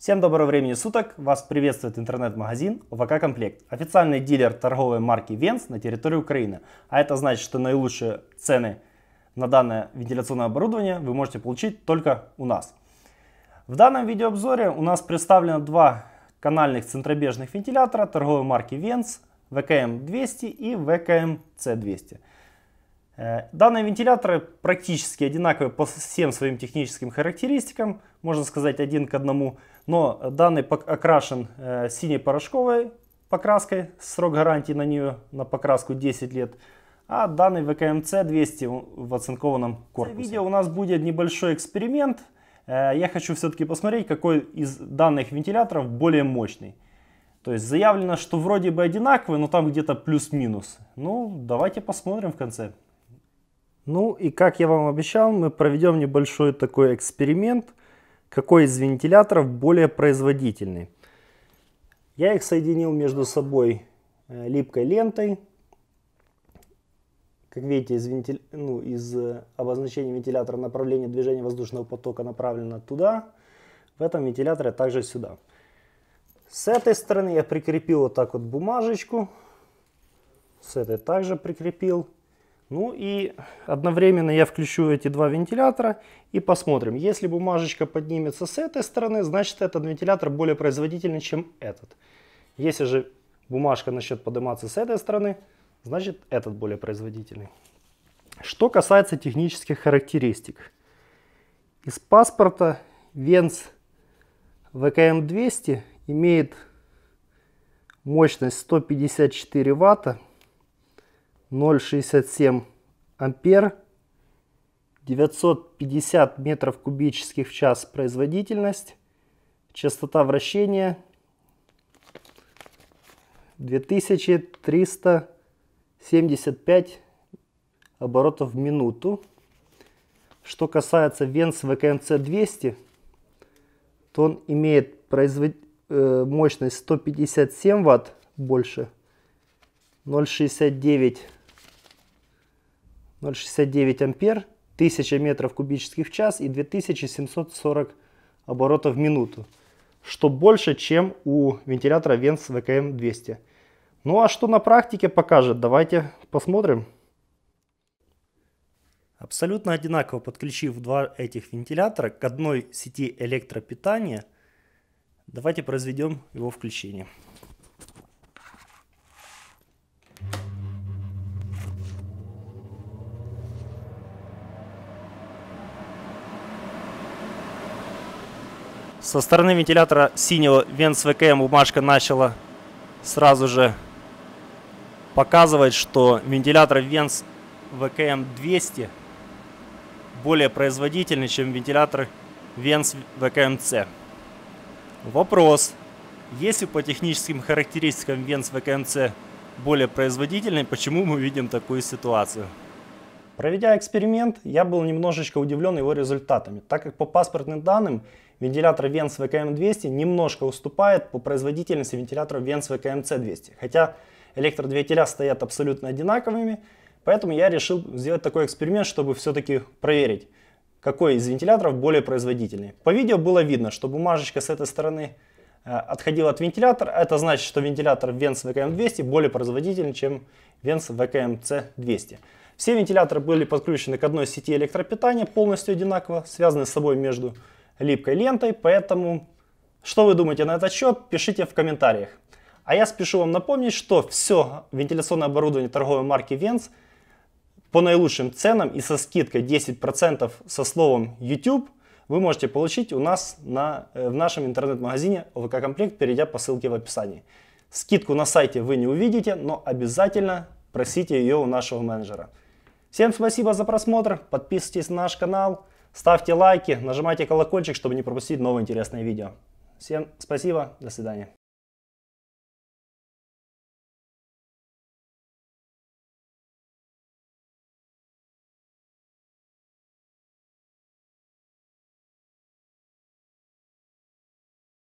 Всем доброго времени суток! Вас приветствует интернет-магазин ВК Комплект, официальный дилер торговой марки Венс на территории Украины. А это значит, что наилучшие цены на данное вентиляционное оборудование вы можете получить только у нас. В данном видеообзоре у нас представлено два канальных центробежных вентилятора торговой марки Венс ВКМ-200 и ВКМ-C200. Э, данные вентиляторы практически одинаковые по всем своим техническим характеристикам – можно сказать, один к одному. Но данный окрашен э, синей порошковой покраской, срок гарантии на нее, на покраску 10 лет. А данный ВКМЦ 200 в оцинкованном корпусе. В видео у нас будет небольшой эксперимент. Э, я хочу все-таки посмотреть, какой из данных вентиляторов более мощный. То есть заявлено, что вроде бы одинаковые, но там где-то плюс-минус. Ну, давайте посмотрим в конце. Ну и как я вам обещал, мы проведем небольшой такой эксперимент какой из вентиляторов более производительный. Я их соединил между собой э, липкой лентой. Как видите, из, вентиля... ну, из э, обозначения вентилятора направление движения воздушного потока направлено туда. В этом вентиляторе также сюда. С этой стороны я прикрепил вот так вот бумажечку. С этой также прикрепил. Ну и одновременно я включу эти два вентилятора и посмотрим. Если бумажечка поднимется с этой стороны, значит этот вентилятор более производительный, чем этот. Если же бумажка начнет подниматься с этой стороны, значит этот более производительный. Что касается технических характеристик. Из паспорта Венс ВКМ-200 имеет мощность 154 ватта 0,67 ампер, 950 метров кубических в час производительность, частота вращения 2375 оборотов в минуту. Что касается Венс ВКМЦ-200, то он имеет производ... э, мощность 157 ватт больше, 0,69 0,69 ампер, 1000 метров кубических в час и 2740 оборотов в минуту, что больше, чем у вентилятора Венс ВКМ-200. Ну а что на практике покажет, давайте посмотрим. Абсолютно одинаково подключив два этих вентилятора к одной сети электропитания, давайте произведем его включение. Со стороны вентилятора синего Венс ВКМ бумажка начала сразу же показывать, что вентилятор Венс ВКМ 200 более производительный, чем вентилятор Венс ВКМЦ. Вопрос. Если по техническим характеристикам Венс ВКМЦ более производительный, почему мы видим такую ситуацию? Проведя эксперимент, я был немножечко удивлен его результатами, так как по паспортным данным вентилятор Венс ВКМ-200 немножко уступает по производительности вентилятора Венс ВКМЦ-200. Хотя электродвигателя стоят абсолютно одинаковыми, поэтому я решил сделать такой эксперимент, чтобы все-таки проверить, какой из вентиляторов более производительный. По видео было видно, что бумажечка с этой стороны Э, отходил от вентилятора. Это значит, что вентилятор Венс ВКМ-200 более производительный, чем Венс вкм ВКМЦ-200. Все вентиляторы были подключены к одной сети электропитания, полностью одинаково, связаны с собой между липкой лентой, поэтому что вы думаете на этот счет, пишите в комментариях. А я спешу вам напомнить, что все вентиляционное оборудование торговой марки Венс по наилучшим ценам и со скидкой 10% со словом YouTube – вы можете получить у нас на, э, в нашем интернет-магазине ОВК Комплект, перейдя по ссылке в описании. Скидку на сайте вы не увидите, но обязательно просите ее у нашего менеджера. Всем спасибо за просмотр, подписывайтесь на наш канал, ставьте лайки, нажимайте колокольчик, чтобы не пропустить новые интересные видео. Всем спасибо, до свидания.